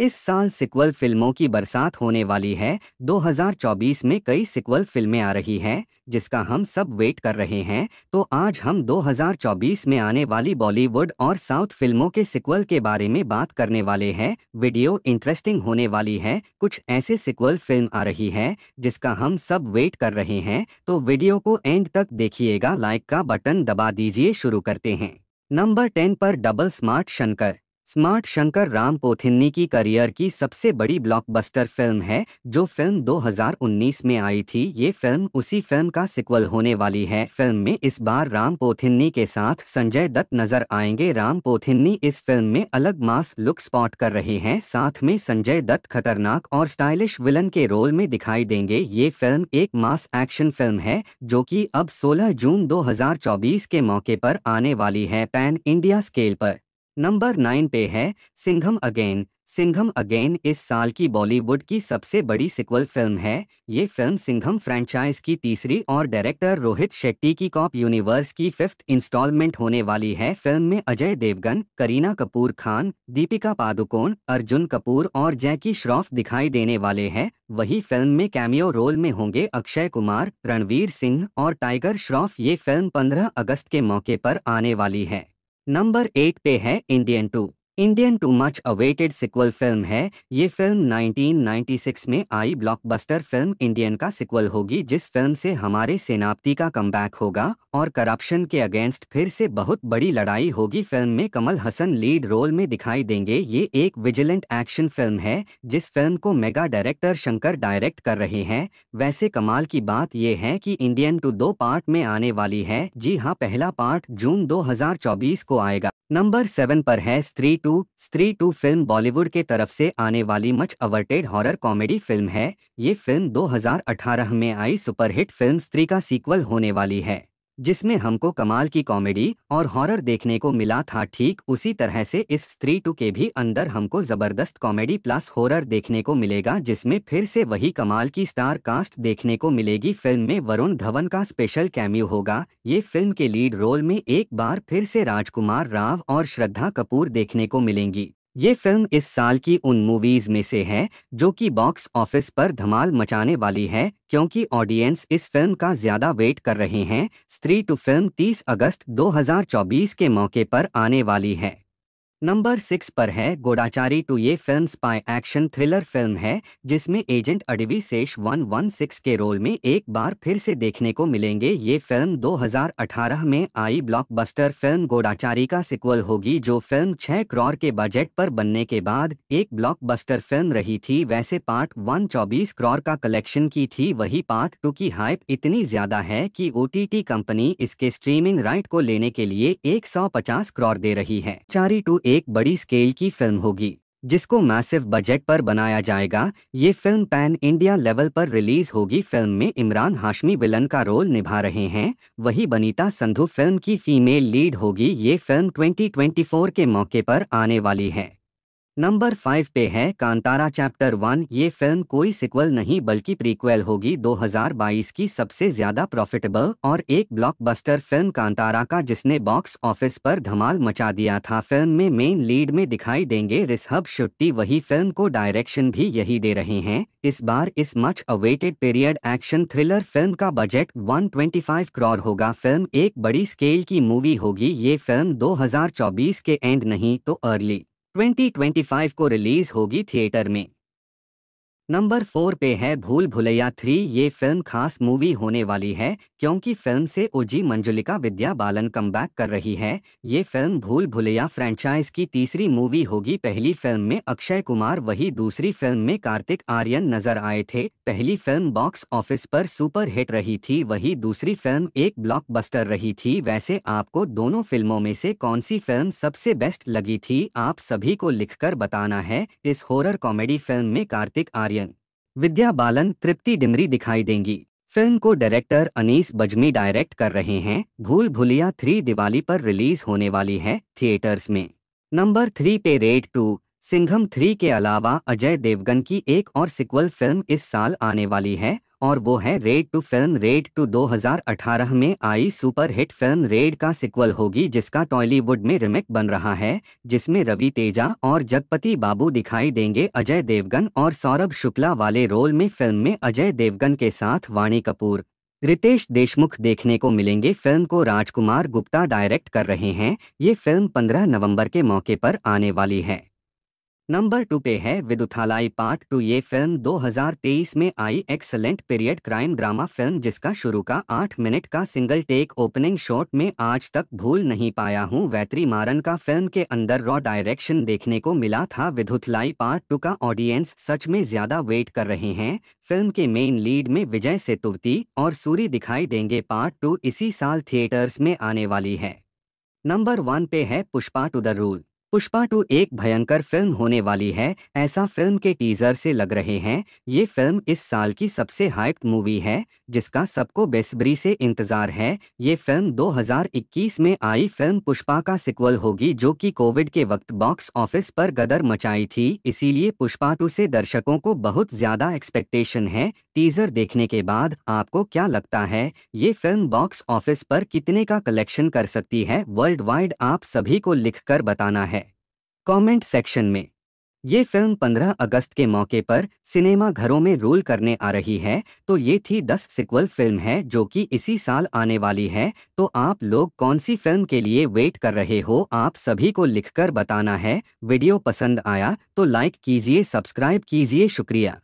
इस साल सिक्वल फिल्मों की बरसात होने वाली है 2024 में कई सिक्वल फिल्में आ रही हैं जिसका हम सब वेट कर रहे हैं तो आज हम 2024 में आने वाली बॉलीवुड और साउथ फिल्मों के सिक्वल के बारे में बात करने वाले हैं वीडियो इंटरेस्टिंग होने वाली है कुछ ऐसे सिक्वल फिल्म आ रही है जिसका हम सब वेट कर रहे हैं तो वीडियो को एंड तक देखिएगा लाइक का बटन दबा दीजिए शुरू करते हैं नंबर टेन पर double smart Shankar smart Shankar Ram Pothineni की करियर की सबसे बड़ी ब्लॉकबस्टर फिल्म है जो फिल्म 2019 में आई थी ये फिल्म उसी फिल्म का सिक्वल होने वाली है फिल्म में इस बार राम पोथिन्नी के साथ संजय दत्त नजर आएंगे राम पोथिन्नी इस फिल्म में अलग मास लुक स्पॉट कर रहे हैं साथ में संजय दत्त खतरनाक और स्टाइलिश विलन के रोल में दिखाई देंगे ये फिल्म एक मास एक्शन फिल्म है जो की अब सोलह जून दो के मौके आरोप आने वाली है पैन इंडिया स्केल आरोप नंबर नाइन पे है सिंघम अगेन सिंघम अगेन इस साल की बॉलीवुड की सबसे बड़ी सिक्वल फिल्म है ये फिल्म सिंघम फ्रेंचाइज की तीसरी और डायरेक्टर रोहित शेट्टी की कॉप यूनिवर्स की फिफ्थ इंस्टॉलमेंट होने वाली है फिल्म में अजय देवगन करीना कपूर खान दीपिका पादुकोण अर्जुन कपूर और जैकी श्रॉफ दिखाई देने वाले है वही फिल्म में कैमियो रोल में होंगे अक्षय कुमार रणवीर सिंह और टाइगर श्रॉफ ये फिल्म पंद्रह अगस्त के मौके पर आने वाली है नंबर एट पे है Indian two Indian two much awaited sequel film है ये फिल्म 1996 में आई ब्लॉकबस्टर फिल्म इंडियन का सिक्वल होगी जिस फिल्म से हमारे सेनापति का कम होगा और करप्शन के अगेंस्ट फिर से बहुत बड़ी लड़ाई होगी फिल्म में कमल हसन लीड रोल में दिखाई देंगे ये एक विजिलेंट एक्शन फिल्म है जिस फिल्म को मेगा डायरेक्टर शंकर डायरेक्ट कर रहे हैं वैसे कमाल की बात यह है कि इंडियन टू दो पार्ट में आने वाली है जी हाँ पहला पार्ट जून दो को आएगा नंबर सेवन पर है स्त्री टू स्त्री टू फिल्म बॉलीवुड के तरफ से आने वाली much awaited horror comedy film है ये फिल्म 2018 में आई सुपरहिट फिल्म स्त्री का सीक्वल होने वाली है जिसमें हमको कमाल की कॉमेडी और हॉरर देखने को मिला था ठीक उसी तरह से इस स्त्री टू के भी अंदर हमको ज़बरदस्त कॉमेडी प्लस हॉरर देखने को मिलेगा जिसमें फिर से वही कमाल की स्टार कास्ट देखने को मिलेगी फिल्म में वरुण धवन का स्पेशल कैम्यू होगा ये फिल्म के लीड रोल में एक बार फिर से राजकुमार राव और श्रद्धा कपूर देखने को मिलेंगी ये फिल्म इस साल की उन मूवीज में से है जो कि बॉक्स ऑफिस पर धमाल मचाने वाली है क्योंकि ऑडियंस इस फिल्म का ज्यादा वेट कर रहे हैं स्त्री टू फिल्म 30 अगस्त 2024 के मौके पर आने वाली है नंबर सिक्स पर है गोडाचारी टू ये film spy action thriller film है जिसमें एजेंट अडवी सेश 116 के रोल में एक बार फिर से देखने को मिलेंगे ये फिल्म 2018 में आई ब्लॉकबस्टर फिल्म गोडाचारी का सिक्वल होगी जो फिल्म 6 करोड़ के बजट पर बनने के बाद एक ब्लॉकबस्टर फिल्म रही थी वैसे पार्ट वन चौबीस करोड़ का कलेक्शन की थी वही पार्ट टू की हाइप इतनी ज्यादा है की ओ कंपनी इसके स्ट्रीमिंग राइट को लेने के लिए एक करोड़ दे रही है चारी टू एक बड़ी स्केल की फिल्म होगी जिसको मैसिव बजट पर बनाया जाएगा ये फिल्म पैन इंडिया लेवल पर रिलीज होगी फिल्म में इमरान हाशमी विलन का रोल निभा रहे हैं वही बनीता संधू फिल्म की फीमेल लीड होगी ये फिल्म 2024 के मौके पर आने वाली है नंबर फाइव पे है कांतारा चैप्टर वन ये फिल्म कोई सिक्वल नहीं बल्कि प्रीक्वल होगी 2022 की सबसे ज्यादा प्रॉफिटेबल और एक ब्लॉकबस्टर फिल्म कांतारा का जिसने बॉक्स ऑफिस पर धमाल मचा दिया था फिल्म में मेन लीड में दिखाई देंगे रिसहब शुट्टी वही फिल्म को डायरेक्शन भी यही दे रहे हैं इस बार इस much awaited period action thriller film का बजट वन करोड़ होगा फिल्म एक बड़ी स्केल की मूवी होगी ये फिल्म दो के एंड नहीं तो अर्ली 2025 को रिलीज होगी थिएटर में नंबर फोर पे है भूल भुलैया थ्री ये फिल्म खास मूवी होने वाली है क्योंकि फिल्म से ओजी मंजुलिका विद्या बालन कम कर रही है ये फिल्म भूल भुलैया फ्रेंचाइज की तीसरी मूवी होगी पहली फिल्म में अक्षय कुमार वही दूसरी फिल्म में कार्तिक आर्यन नजर आए थे पहली फिल्म बॉक्स ऑफिस पर सुपर हिट रही थी वही दूसरी फिल्म एक ब्लॉक रही थी वैसे आपको दोनों फिल्मों में से कौन सी फिल्म सबसे बेस्ट लगी थी आप सभी को लिख बताना है इस हॉरर कॉमेडी फिल्म में कार्तिक आर्यन विद्या बालन तृप्ति डिमरी दिखाई देंगी फिल्म को डायरेक्टर अनीस बजमी डायरेक्ट कर रहे हैं भूल भुलिया थ्री दिवाली पर रिलीज होने वाली है थिएटर्स में नंबर थ्री पे रेड टू सिंघम थ्री के अलावा अजय देवगन की एक और सिक्वल फिल्म इस साल आने वाली है और वो है Raid two film Raid two 2018 में आई सुपर हिट फिल्म रेड का सिक्वल होगी जिसका टॉलीवुड में रिमेक बन रहा है जिसमें रवि तेजा और जगपति बाबू दिखाई देंगे अजय देवगन और सौरभ शुक्ला वाले रोल में फिल्म में अजय देवगन के साथ वाणी कपूर रितेश देशमुख देखने को मिलेंगे फिल्म को राजकुमार गुप्ता डायरेक्ट कर रहे हैं ये फिल्म 15 नवंबर के मौके पर आने वाली है नंबर टू पे है विदुथालाई पार्ट टू ये फिल्म 2023 में आई excellent period crime drama film जिसका शुरू का आठ मिनट का सिंगल टेक ओपनिंग शॉट में आज तक भूल नहीं पाया हूँ वैत्री मारन का फिल्म के अंदर रॉ डायरेक्शन देखने को मिला था विदुथलाई पार्ट टू का ऑडियंस सच में ज्यादा वेट कर रहे हैं फिल्म के मेन लीड में विजय सेतुवती और सूरी दिखाई देंगे पार्ट टू इसी साल थिएटर्स में आने वाली है नंबर वन पे है Pushpa two the rule Pushpa two एक भयंकर फिल्म होने वाली है ऐसा फिल्म के टीजर से लग रहे हैं ये फिल्म इस साल की सबसे हाइप्ड मूवी है जिसका सबको बेसब्री से इंतजार है ये फिल्म 2021 में आई फिल्म पुष्पा का सिक्वल होगी जो कि कोविड के वक्त बॉक्स ऑफिस पर गदर मचाई थी इसीलिए पुष्पा टू से दर्शकों को बहुत ज्यादा एक्सपेक्टेशन है टीजर देखने के बाद आपको क्या लगता है ये फिल्म बॉक्स ऑफिस पर कितने का कलेक्शन कर सकती है वर्ल्ड वाइड आप सभी को लिख बताना है कमेंट सेक्शन में ये फिल्म 15 अगस्त के मौके पर सिनेमा घरों में रोल करने आ रही है तो ये थी 10 सिक्वल फिल्म है जो कि इसी साल आने वाली है तो आप लोग कौन सी फिल्म के लिए वेट कर रहे हो आप सभी को लिखकर बताना है वीडियो पसंद आया तो लाइक कीजिए सब्सक्राइब कीजिए शुक्रिया